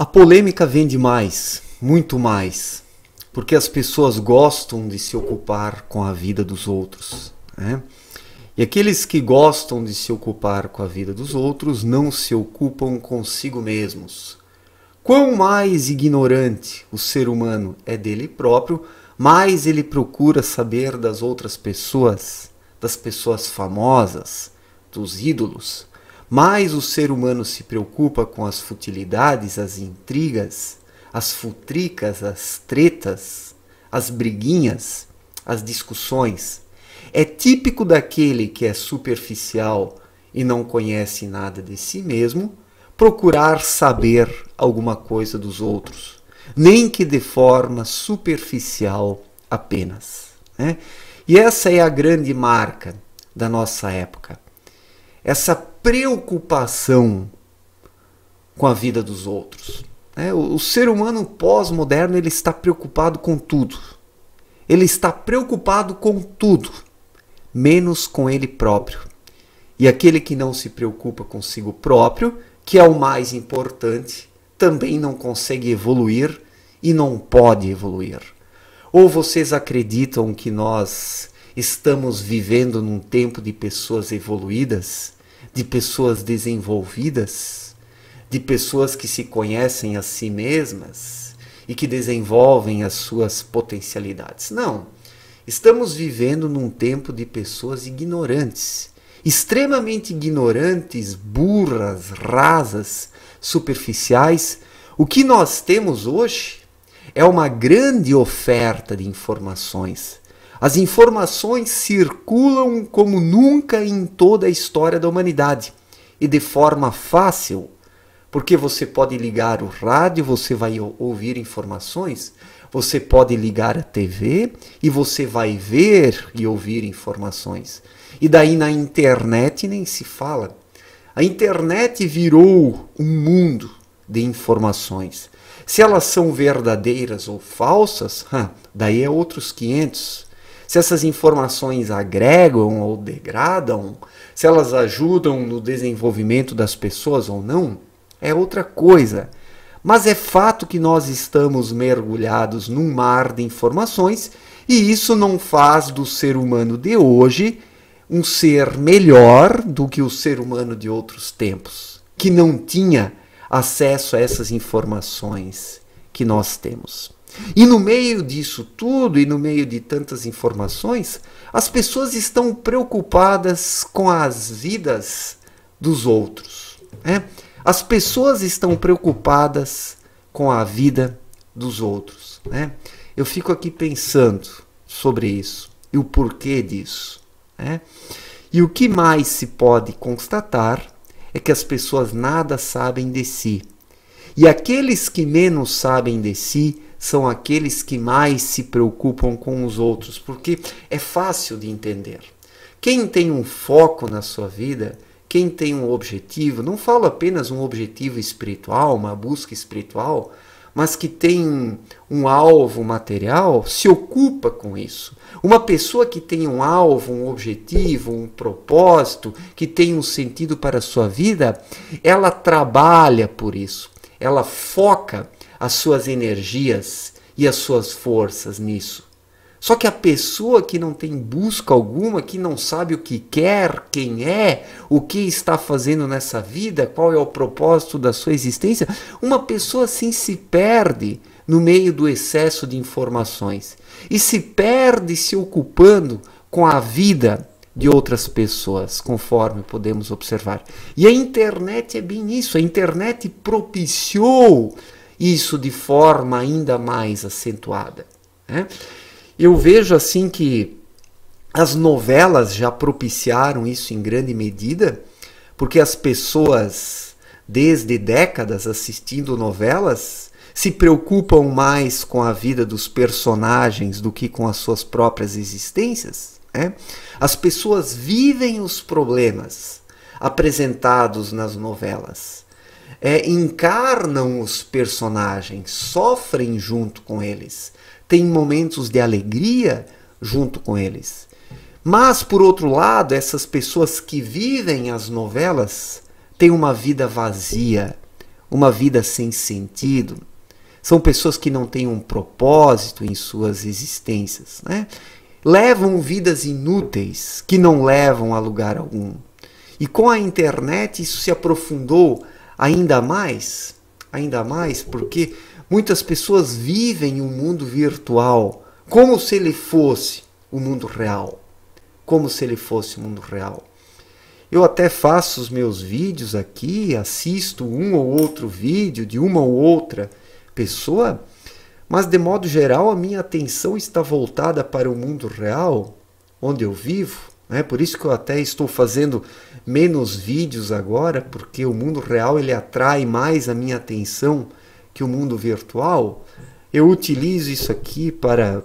A polêmica vende mais, muito mais, porque as pessoas gostam de se ocupar com a vida dos outros. Né? E aqueles que gostam de se ocupar com a vida dos outros não se ocupam consigo mesmos. Quão mais ignorante o ser humano é dele próprio, mais ele procura saber das outras pessoas, das pessoas famosas, dos ídolos mais o ser humano se preocupa com as futilidades, as intrigas, as futricas, as tretas, as briguinhas, as discussões. É típico daquele que é superficial e não conhece nada de si mesmo procurar saber alguma coisa dos outros, nem que de forma superficial apenas. Né? E essa é a grande marca da nossa época essa preocupação com a vida dos outros. É, o, o ser humano pós-moderno ele está preocupado com tudo. Ele está preocupado com tudo, menos com ele próprio. E aquele que não se preocupa consigo próprio, que é o mais importante, também não consegue evoluir e não pode evoluir. Ou vocês acreditam que nós estamos vivendo num tempo de pessoas evoluídas de pessoas desenvolvidas, de pessoas que se conhecem a si mesmas e que desenvolvem as suas potencialidades. Não. Estamos vivendo num tempo de pessoas ignorantes, extremamente ignorantes, burras, rasas, superficiais. O que nós temos hoje é uma grande oferta de informações as informações circulam como nunca em toda a história da humanidade e de forma fácil, porque você pode ligar o rádio, você vai ouvir informações, você pode ligar a TV e você vai ver e ouvir informações. E daí na internet nem se fala. A internet virou um mundo de informações. Se elas são verdadeiras ou falsas, daí é outros 500 se essas informações agregam ou degradam, se elas ajudam no desenvolvimento das pessoas ou não, é outra coisa. Mas é fato que nós estamos mergulhados num mar de informações e isso não faz do ser humano de hoje um ser melhor do que o ser humano de outros tempos, que não tinha acesso a essas informações que nós temos. E no meio disso tudo, e no meio de tantas informações, as pessoas estão preocupadas com as vidas dos outros. Né? As pessoas estão preocupadas com a vida dos outros. Né? Eu fico aqui pensando sobre isso e o porquê disso. Né? E o que mais se pode constatar é que as pessoas nada sabem de si. E aqueles que menos sabem de si são aqueles que mais se preocupam com os outros, porque é fácil de entender. Quem tem um foco na sua vida, quem tem um objetivo, não falo apenas um objetivo espiritual, uma busca espiritual, mas que tem um alvo material, se ocupa com isso. Uma pessoa que tem um alvo, um objetivo, um propósito, que tem um sentido para a sua vida, ela trabalha por isso, ela foca as suas energias e as suas forças nisso. Só que a pessoa que não tem busca alguma, que não sabe o que quer, quem é, o que está fazendo nessa vida, qual é o propósito da sua existência, uma pessoa assim se perde no meio do excesso de informações e se perde se ocupando com a vida de outras pessoas, conforme podemos observar. E a internet é bem isso, a internet propiciou isso de forma ainda mais acentuada. Né? Eu vejo assim que as novelas já propiciaram isso em grande medida, porque as pessoas, desde décadas assistindo novelas, se preocupam mais com a vida dos personagens do que com as suas próprias existências. Né? As pessoas vivem os problemas apresentados nas novelas é, encarnam os personagens, sofrem junto com eles, têm momentos de alegria junto com eles. Mas, por outro lado, essas pessoas que vivem as novelas têm uma vida vazia, uma vida sem sentido. São pessoas que não têm um propósito em suas existências. Né? Levam vidas inúteis que não levam a lugar algum. E com a internet isso se aprofundou Ainda mais, ainda mais porque muitas pessoas vivem o um mundo virtual como se ele fosse o mundo real. Como se ele fosse o mundo real. Eu até faço os meus vídeos aqui, assisto um ou outro vídeo de uma ou outra pessoa, mas de modo geral a minha atenção está voltada para o mundo real, onde eu vivo, né? Por isso que eu até estou fazendo menos vídeos agora, porque o mundo real ele atrai mais a minha atenção que o mundo virtual. Eu utilizo isso aqui para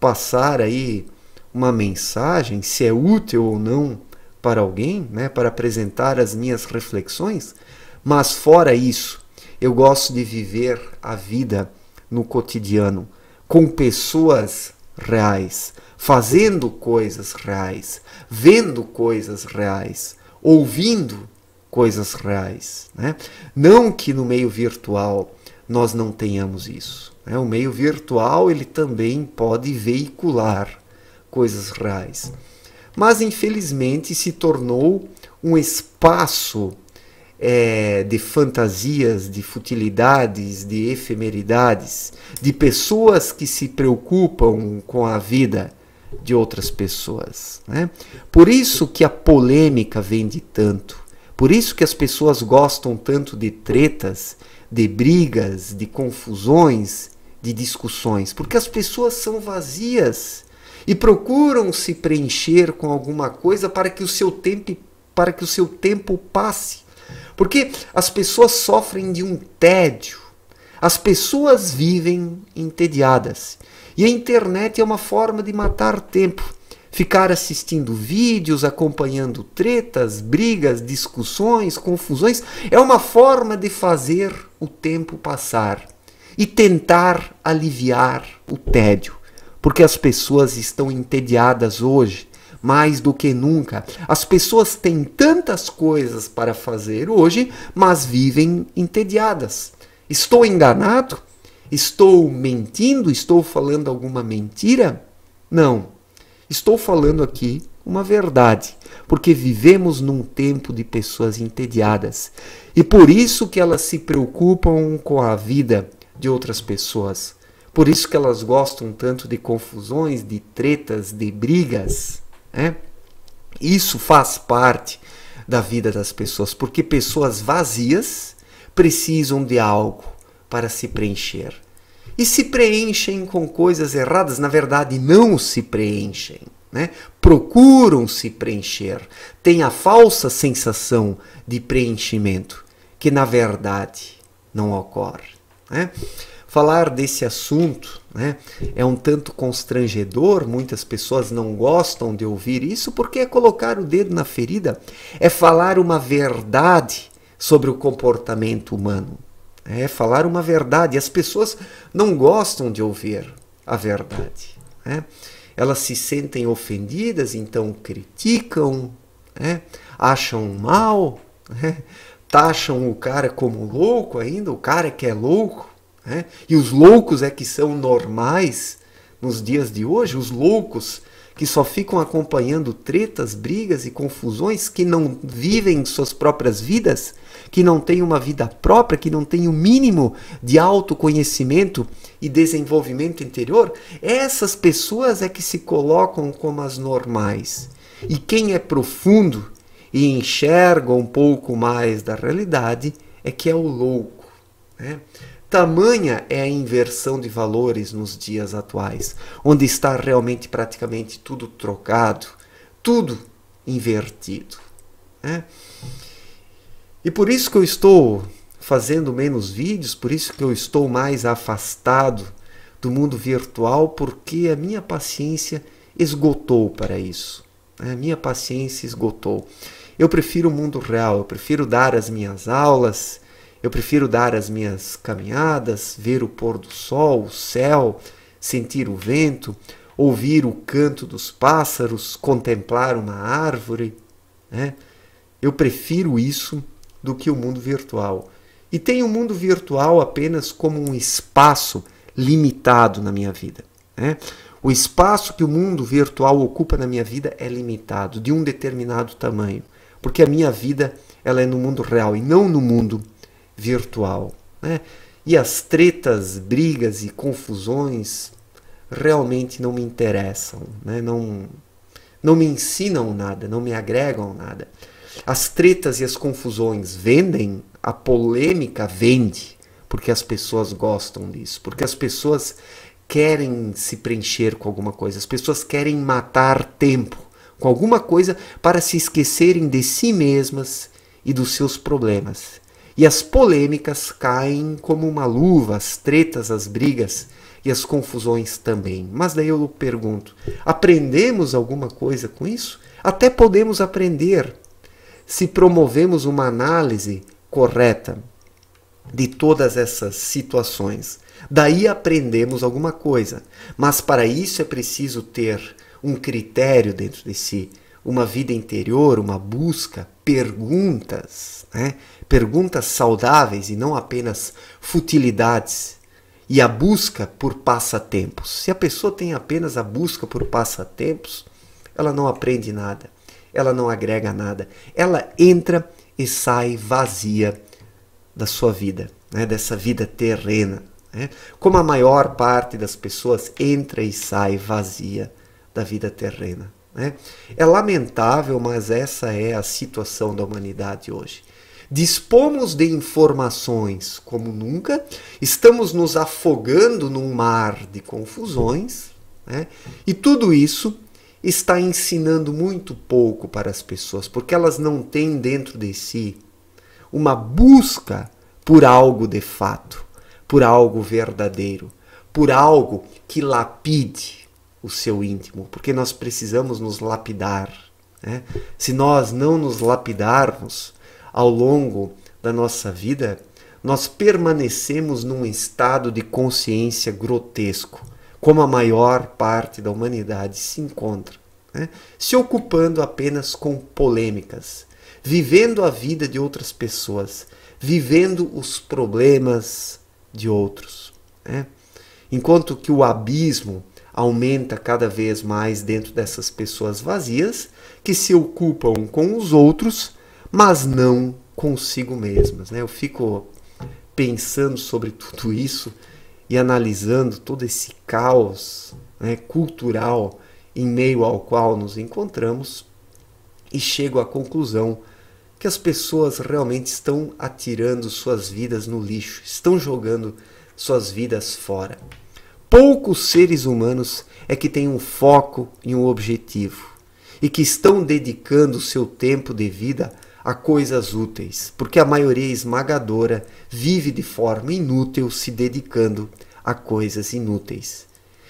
passar aí uma mensagem, se é útil ou não para alguém, né, para apresentar as minhas reflexões, mas fora isso, eu gosto de viver a vida no cotidiano com pessoas reais, fazendo coisas reais, vendo coisas reais, ouvindo coisas reais. Né? Não que no meio virtual nós não tenhamos isso. Né? O meio virtual ele também pode veicular coisas reais. Mas infelizmente se tornou um espaço é, de fantasias, de futilidades, de efemeridades, de pessoas que se preocupam com a vida de outras pessoas. Né? Por isso que a polêmica vende tanto. Por isso que as pessoas gostam tanto de tretas, de brigas, de confusões, de discussões, porque as pessoas são vazias e procuram se preencher com alguma coisa para que o seu tempo para que o seu tempo passe. Porque as pessoas sofrem de um tédio. As pessoas vivem entediadas. E a internet é uma forma de matar tempo. Ficar assistindo vídeos, acompanhando tretas, brigas, discussões, confusões, é uma forma de fazer o tempo passar e tentar aliviar o tédio. Porque as pessoas estão entediadas hoje, mais do que nunca. As pessoas têm tantas coisas para fazer hoje, mas vivem entediadas. Estou enganado? Estou mentindo? Estou falando alguma mentira? Não. Estou falando aqui uma verdade, porque vivemos num tempo de pessoas entediadas e por isso que elas se preocupam com a vida de outras pessoas. Por isso que elas gostam tanto de confusões, de tretas, de brigas. Né? Isso faz parte da vida das pessoas, porque pessoas vazias precisam de algo para se preencher e se preenchem com coisas erradas, na verdade não se preenchem, né? procuram se preencher, têm a falsa sensação de preenchimento, que na verdade não ocorre. Né? Falar desse assunto né, é um tanto constrangedor, muitas pessoas não gostam de ouvir isso porque é colocar o dedo na ferida, é falar uma verdade sobre o comportamento humano é falar uma verdade. As pessoas não gostam de ouvir a verdade. Né? Elas se sentem ofendidas, então criticam, né? acham mal, né? taxam o cara como louco ainda, o cara que é louco. Né? E os loucos é que são normais nos dias de hoje, os loucos que só ficam acompanhando tretas, brigas e confusões, que não vivem suas próprias vidas, que não têm uma vida própria, que não têm o um mínimo de autoconhecimento e desenvolvimento interior, essas pessoas é que se colocam como as normais. E quem é profundo e enxerga um pouco mais da realidade é que é o louco. Né? Tamanha é a inversão de valores nos dias atuais, onde está realmente praticamente tudo trocado, tudo invertido. Né? E por isso que eu estou fazendo menos vídeos, por isso que eu estou mais afastado do mundo virtual, porque a minha paciência esgotou para isso. Né? A minha paciência esgotou. Eu prefiro o mundo real, eu prefiro dar as minhas aulas, eu prefiro dar as minhas caminhadas, ver o pôr do sol, o céu, sentir o vento, ouvir o canto dos pássaros, contemplar uma árvore. Né? Eu prefiro isso do que o mundo virtual. E tenho o mundo virtual apenas como um espaço limitado na minha vida. Né? O espaço que o mundo virtual ocupa na minha vida é limitado, de um determinado tamanho, porque a minha vida ela é no mundo real e não no mundo virtual virtual. Né? E as tretas, brigas e confusões realmente não me interessam, né? não, não me ensinam nada, não me agregam nada. As tretas e as confusões vendem, a polêmica vende, porque as pessoas gostam disso, porque as pessoas querem se preencher com alguma coisa, as pessoas querem matar tempo com alguma coisa para se esquecerem de si mesmas e dos seus problemas e as polêmicas caem como uma luva, as tretas, as brigas e as confusões também. Mas daí eu pergunto: aprendemos alguma coisa com isso? Até podemos aprender se promovemos uma análise correta de todas essas situações. Daí aprendemos alguma coisa. Mas para isso é preciso ter um critério dentro de si, uma vida interior, uma busca perguntas, né? perguntas saudáveis e não apenas futilidades, e a busca por passatempos. Se a pessoa tem apenas a busca por passatempos, ela não aprende nada, ela não agrega nada, ela entra e sai vazia da sua vida, né? dessa vida terrena. Né? Como a maior parte das pessoas entra e sai vazia da vida terrena. Né? É lamentável, mas essa é a situação da humanidade hoje. Dispomos de informações como nunca, estamos nos afogando num mar de confusões, né? e tudo isso está ensinando muito pouco para as pessoas, porque elas não têm dentro de si uma busca por algo de fato, por algo verdadeiro, por algo que lapide, o seu íntimo, porque nós precisamos nos lapidar. Né? Se nós não nos lapidarmos ao longo da nossa vida, nós permanecemos num estado de consciência grotesco, como a maior parte da humanidade se encontra, né? se ocupando apenas com polêmicas, vivendo a vida de outras pessoas, vivendo os problemas de outros. Né? Enquanto que o abismo aumenta cada vez mais dentro dessas pessoas vazias que se ocupam com os outros, mas não consigo mesmas. Né? Eu fico pensando sobre tudo isso e analisando todo esse caos né, cultural em meio ao qual nos encontramos e chego à conclusão que as pessoas realmente estão atirando suas vidas no lixo, estão jogando suas vidas fora poucos seres humanos é que têm um foco e um objetivo e que estão dedicando seu tempo de vida a coisas úteis, porque a maioria esmagadora vive de forma inútil se dedicando a coisas inúteis.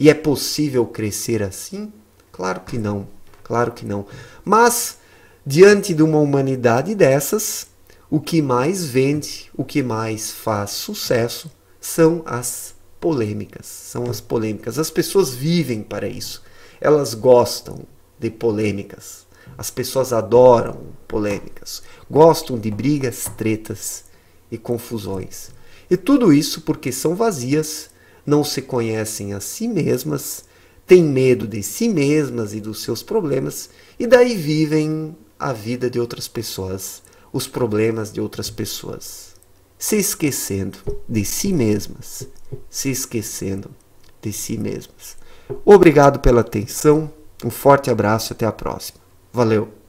E é possível crescer assim? Claro que não, claro que não. Mas diante de uma humanidade dessas, o que mais vende, o que mais faz sucesso são as polêmicas, são as polêmicas. As pessoas vivem para isso. Elas gostam de polêmicas. As pessoas adoram polêmicas. Gostam de brigas, tretas e confusões. E tudo isso porque são vazias, não se conhecem a si mesmas, têm medo de si mesmas e dos seus problemas, e daí vivem a vida de outras pessoas, os problemas de outras pessoas se esquecendo de si mesmas, se esquecendo de si mesmas. Obrigado pela atenção, um forte abraço e até a próxima. Valeu!